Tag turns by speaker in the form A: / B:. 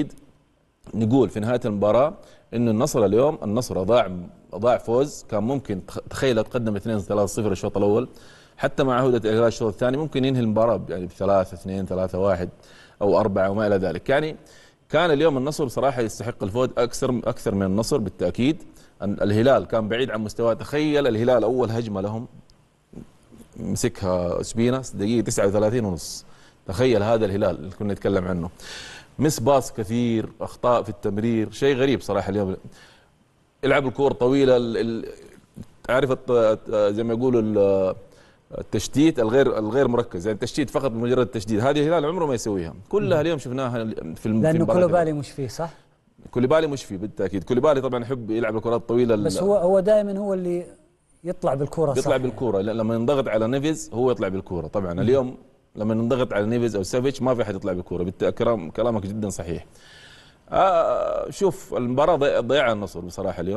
A: بالتاكيد نقول في نهايه المباراه انه النصر اليوم النصر ضاع ضاع فوز كان ممكن تخيل تقدم 2 3 0 الشوط الاول حتى مع عوده اجراء الشوط الثاني ممكن ينهي المباراه يعني ب 3 2 3 1 او 4 وما الى ذلك يعني كان اليوم النصر بصراحه يستحق الفوز اكثر اكثر من النصر بالتاكيد الهلال كان بعيد عن مستواه تخيل الهلال اول هجمه لهم مسكها سبيناس دقيقه 39 ونص تخيل هذا الهلال اللي كنا نتكلم عنه مس باص كثير اخطاء في التمرير شيء غريب صراحه اليوم يلعب الكور طويله تعرف زي ما يقولوا التشتيت الغير الغير مركز يعني التشتيت فقط مجرد التشتيت هذه الهلال عمره ما يسويها كلها اليوم شفناها في لانه كولوبالي مش فيه صح؟ بالي مش فيه بالتاكيد بالي طبعا يحب يلعب الكرات الطويله بس هو
B: هو دائما هو اللي يطلع بالكره يطلع صح
A: بالكوره يعني. لما ينضغط على نيفيز هو يطلع بالكره طبعا اليوم لما نضغط على نيفز او سافيتش ما في احد يطلع بالكوره كلامك جدا صحيح آه شوف المباراه ضيع النصر بصراحه اليوم